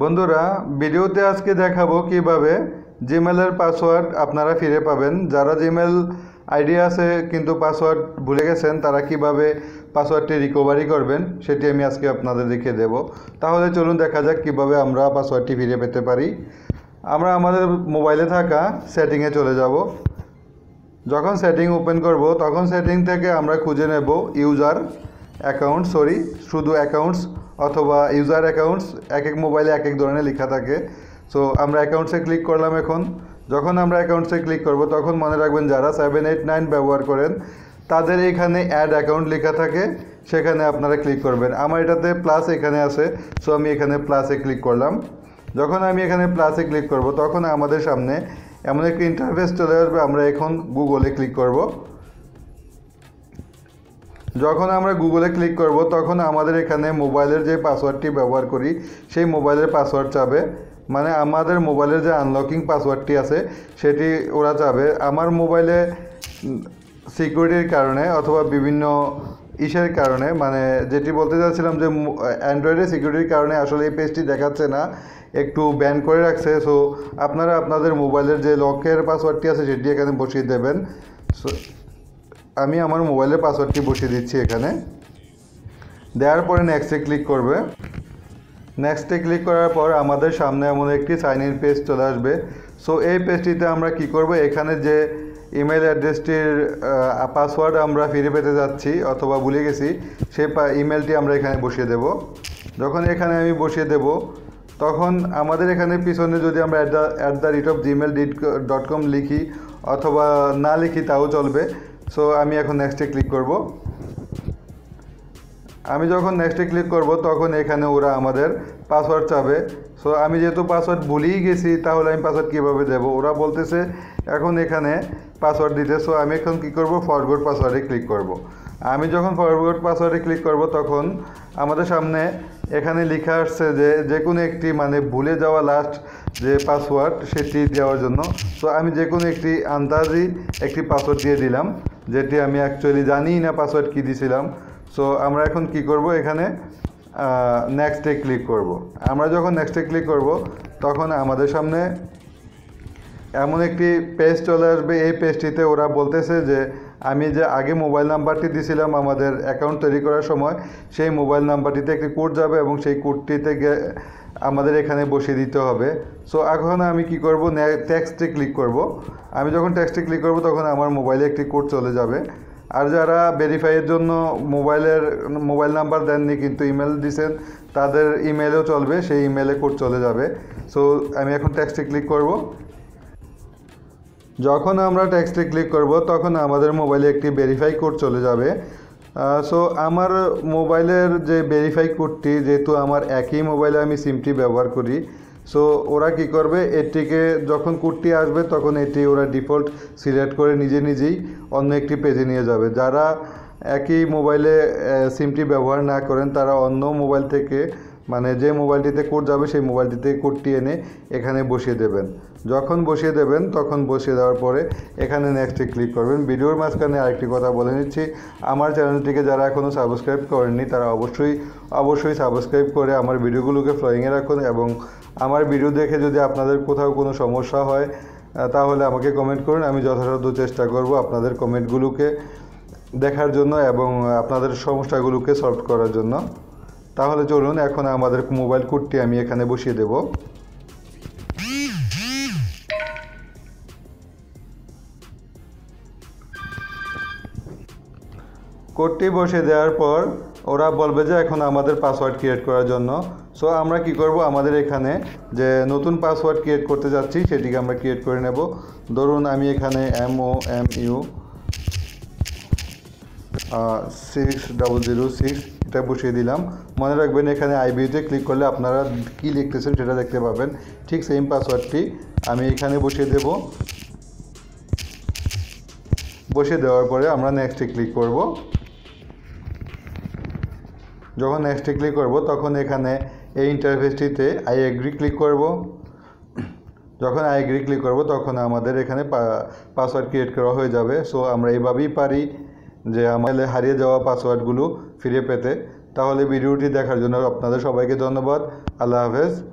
বন্ধুরা ভিডিওতে আজকে দেখাবো কিভাবে জিমেলের পাসওয়ার্ড আপনারা ফিরে পাবেন যারা জিমেল আইডি আছে কিন্তু পাসওয়ার্ড ভুলে গেছেন তারা কিভাবে পাসওয়ার্ডটি রিকভারি করবেন সেটি আমি আজকে আপনাদের দেখিয়ে দেব তাহলে চলুন দেখা যাক কিভাবে আমরা পাসওয়ার্ডটি ফিরে পেতে পারি আমরা আমাদের মোবাইলে থাকা সেটিংয়ে চলে যাব যখন সেটিং ওপেন করব তখন সেটিং থেকে আমরা খুঁজে নেব ইউজার অ্যাকাউন্ট সরি শুধু অ্যাকাউন্টস অথবা ইউজার অ্যাকাউন্টস এক এক মোবাইলে এক এক ধরনের লেখা থাকে সো আমরা অ্যাকাউন্টসে ক্লিক করলাম এখন যখন আমরা অ্যাকাউন্টসে ক্লিক করব তখন মনে রাখবেন যারা সেভেন এইট নাইন ব্যবহার করেন তাদের এখানে অ্যাড অ্যাকাউন্ট লেখা থাকে সেখানে আপনারা ক্লিক করবেন আমার এটাতে প্লাস এখানে আছে সো আমি এখানে প্লাসে ক্লিক করলাম যখন আমি এখানে প্লাসে ক্লিক করব তখন আমাদের সামনে এমন একটি ইন্টারফেস চলে আসবে আমরা এখন গুগলে ক্লিক করব যখন আমরা গুগলে ক্লিক করব তখন আমাদের এখানে মোবাইলের যে পাসওয়ার্ডটি ব্যবহার করি সেই মোবাইলের পাসওয়ার্ড চাবে মানে আমাদের মোবাইলের যে আনলকিং পাসওয়ার্ডটি আছে সেটি ওরা চাবে আমার মোবাইলে সিকিউরিটির কারণে অথবা বিভিন্ন ইসের কারণে মানে যেটি বলতে চাচ্ছিলাম যে অ্যান্ড্রয়েডে সিকিউরিটির কারণে আসলে এই পেজটি দেখাচ্ছে না একটু ব্যান করে রাখছে সো আপনারা আপনাদের মোবাইলের যে লকের পাসওয়ার্ডটি আছে সেটি এখানে বসিয়ে দেবেন সো আমি আমার মোবাইলের পাসওয়ার্ডটি বসিয়ে দিচ্ছি এখানে দেওয়ার পরে নেক্সটে ক্লিক করবে নেক্সটে ক্লিক করার পর আমাদের সামনে এমন একটি সাইন ইন পেজ চলে আসবে সো এই পেজটিতে আমরা কি করব এখানে যে ইমেল অ্যাড্রেসটির পাসওয়ার্ড আমরা ফিরে পেতে যাচ্ছি অথবা ভুলে গেছি সে ইমেলটি আমরা এখানে বসিয়ে দেব যখন এখানে আমি বসিয়ে দেব তখন আমাদের এখানে পিছনে যদি আমরা at the at the rate of Gmail dot com লিখি অথবা না লিখি তাও চলবে সো আমি এখন নেক্সটে ক্লিক করব আমি যখন নেক্সটে ক্লিক করব তখন এখানে ওরা আমাদের পাসওয়ার্ড চাবে সো আমি যেহেতু পাসওয়ার্ড ভুলেই গেছি তাহলে আমি পাসওয়ার্ড কীভাবে দেব ওরা বলতেছে এখন এখানে পাসওয়ার্ড দিতে সো আমি এখন কী করব ফরগোড পাসওয়ার্ডে ক্লিক করব। আমি যখন ফরওয়ার্ড পাসওয়ার্ডে ক্লিক করব তখন আমাদের সামনে এখানে লেখা আসছে যে যে কোনো একটি মানে ভুলে যাওয়া লাস্ট যে পাসওয়ার্ড সেটি দেওয়ার জন্য তো আমি যে কোনো একটি আন্দাজি একটি পাসওয়ার্ড দিয়ে দিলাম যেটি আমি অ্যাকচুয়ালি জানিই না পাসওয়ার্ড কী দিয়েছিলাম সো আমরা এখন কি করব এখানে নেক্সটে ক্লিক করব। আমরা যখন নেক্সটে ক্লিক করব তখন আমাদের সামনে এমন একটি পেজ চলে আসবে এই পেজটিতে ওরা বলতেছে যে আমি যে আগে মোবাইল নাম্বারটি দিছিলাম আমাদের অ্যাকাউন্ট তৈরি করার সময় সেই মোবাইল নাম্বারটিতে একটি কোড যাবে এবং সেই কোডটিতে আমাদের এখানে বসিয়ে দিতে হবে সো এখন আমি কি করব ট্যাক্সটে ক্লিক করব আমি যখন ট্যাক্সটে ক্লিক করব তখন আমার মোবাইলে একটি কোড চলে যাবে আর যারা ভেরিফাইয়ের জন্য মোবাইলের মোবাইল নাম্বার দেননি কিন্তু ইমেল দিছেন তাদের ইমেলেও চলবে সেই ইমেলে কোড চলে যাবে সো আমি এখন ট্যাক্সটে ক্লিক করব যখন আমরা ট্যাক্সটে ক্লিক করব তখন আমাদের মোবাইলে একটি ভেরিফাই কোড চলে যাবে সো আমার মোবাইলের যে ভেরিফাই কোডটি যেহেতু আমার একই মোবাইলে আমি সিমটি ব্যবহার করি সো ওরা কি করবে এটিকে যখন কোডটি আসবে তখন এটি ওরা ডিফল্ট সিলেক্ট করে নিজে নিজেই অন্য একটি পেজে নিয়ে যাবে যারা একই মোবাইলে সিমটি ব্যবহার না করেন তারা অন্য মোবাইল থেকে মানে যে মোবাইলটিতে কোড যাবে সেই মোবাইলটিতে কোডটি এনে এখানে বসিয়ে দেবেন যখন বসিয়ে দেবেন তখন বসিয়ে দেওয়ার পরে এখানে নেক্সটে ক্লিক করবেন ভিডিওর মাঝখানে আরেকটি কথা বলে নিচ্ছি আমার চ্যানেলটিকে যারা এখনও সাবস্ক্রাইব করেননি তারা অবশ্যই অবশ্যই সাবস্ক্রাইব করে আমার ভিডিওগুলোকে ফ্লোয়িংয়ে রাখুন এবং আমার ভিডিও দেখে যদি আপনাদের কোথাও কোনো সমস্যা হয় তাহলে আমাকে কমেন্ট করুন আমি যথাসাধ্য চেষ্টা করব আপনাদের কমেন্টগুলোকে দেখার জন্য এবং আপনাদের সমস্যাগুলোকে সলভ করার জন্য তাহলে চলুন এখন আমাদের মোবাইল কোডটি আমি এখানে বসিয়ে দেবো কোডটি বসে দেওয়ার পর ওরা বলবে যে এখন আমাদের পাসওয়ার্ড ক্রিয়েট করার জন্য সো আমরা কি করব আমাদের এখানে যে নতুন পাসওয়ার্ড ক্রিয়েট করতে যাচ্ছি সেটিকে আমরা ক্রিয়েট করে নেব ধরুন আমি এখানে M O M U six double zero six এটা বসিয়ে দিলাম মনে রাখবেন এখানে আইবিউতে ক্লিক করলে আপনারা কী লিখতেছেন সেটা দেখতে পাবেন ঠিক সেম পাসওয়ার্ডটি আমি এখানে বসিয়ে দেব বসিয়ে দেওয়ার পরে আমরা নেক্সটে ক্লিক করব যখন নেক্সটে ক্লিক করব তখন এখানে এই ইন্টারফেসটিতে আই এগ্রি ক্লিক করব যখন আই এগ্রি ক্লিক করব তখন আমাদের এখানে পাসওয়ার্ড ক্রিয়েট করা হয়ে যাবে সো আমরা এইভাবেই পারি যে আমাদের হারিয়ে যাওয়া পাসওয়ার্ডগুলো ফিরে পেতে তাহলে ভিডিওটি দেখার জন্য আপনাদের সবাইকে ধন্যবাদ আল্লাহ হাফেজ